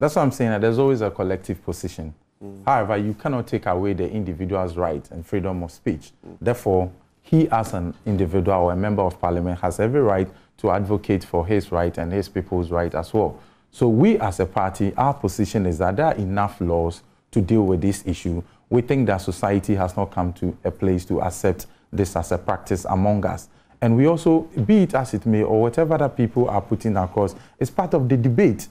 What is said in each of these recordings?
That's what I'm saying. That there's always a collective position. Mm. However, you cannot take away the individual's right and freedom of speech. Mm. Therefore, he as an individual or a member of parliament has every right to advocate for his right and his people's right as well. So we as a party, our position is that there are enough laws to deal with this issue. We think that society has not come to a place to accept this as a practice among us. And we also, be it as it may, or whatever that people are putting across, is part of the debate.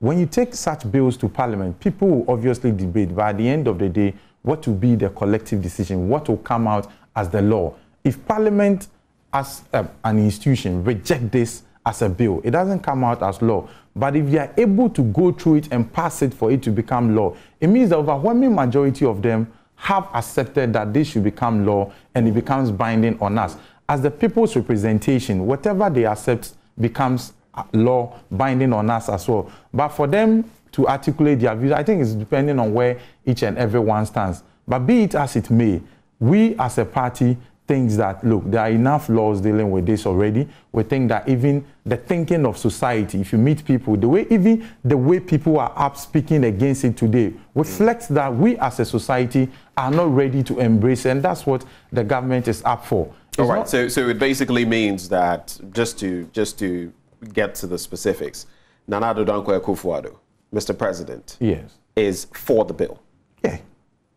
When you take such bills to Parliament, people will obviously debate, By the end of the day, what will be the collective decision? What will come out as the law? If Parliament, as a, um, an institution, reject this as a bill, it doesn't come out as law. But if they are able to go through it and pass it for it to become law, it means the overwhelming majority of them have accepted that this should become law and it becomes binding on us. As the people's representation, whatever they accept becomes law binding on us as well. But for them to articulate their views, I think it's depending on where each and every one stands. But be it as it may, we as a party thinks that look, there are enough laws dealing with this already. We think that even the thinking of society, if you meet people, the way even the way people are up speaking against it today, reflects that we as a society are not ready to embrace, and that's what the government is up for. It's All right. so, so it basically means that just to just to get to the specifics, Nanado Dankwe Kufuadu, Mr. President, yes, is for the bill. Yeah,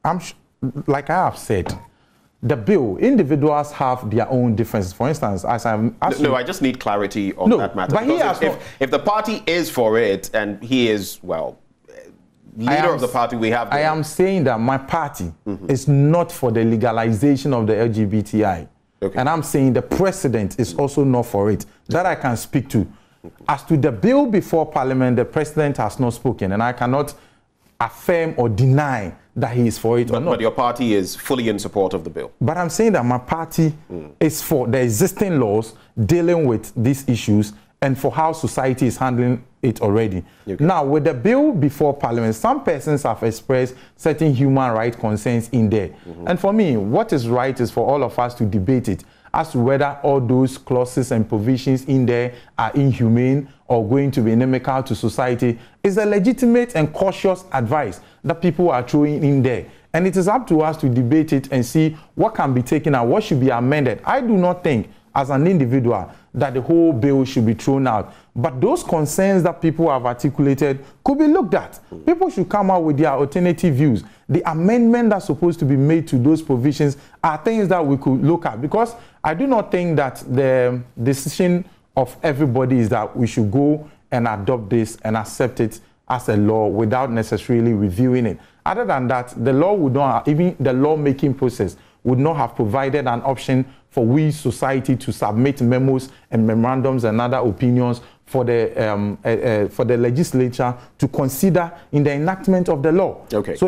I'm like I have said, the bill, individuals have their own differences. For instance, as I'm asking, no, no, I just need clarity on no, that matter. But he if, if, if, the party is for it and he is, well, leader am, of the party we have. There. I am saying that my party mm -hmm. is not for the legalization of the LGBTI. Okay. And I'm saying the president is also not for it that I can speak to. As to the bill before Parliament, the president has not spoken, and I cannot affirm or deny that he is for it but, or not. But your party is fully in support of the bill. But I'm saying that my party mm. is for the existing laws dealing with these issues and for how society is handling it already. Okay. Now, with the bill before Parliament, some persons have expressed certain human rights concerns in there. Mm -hmm. And for me, what is right is for all of us to debate it as to whether all those clauses and provisions in there are inhumane or going to be inimical to society is a legitimate and cautious advice that people are throwing in there. And it is up to us to debate it and see what can be taken out, what should be amended. I do not think as an individual that the whole bill should be thrown out. But those concerns that people have articulated could be looked at. People should come out with their alternative views. The amendment that's supposed to be made to those provisions are things that we could look at because I do not think that the decision of everybody is that we should go and adopt this and accept it as a law without necessarily reviewing it. Other than that, the law would not, even the lawmaking process would not have provided an option for we society to submit memos and memorandums and other opinions for the um, uh, uh, for the legislature to consider in the enactment of the law. Okay. So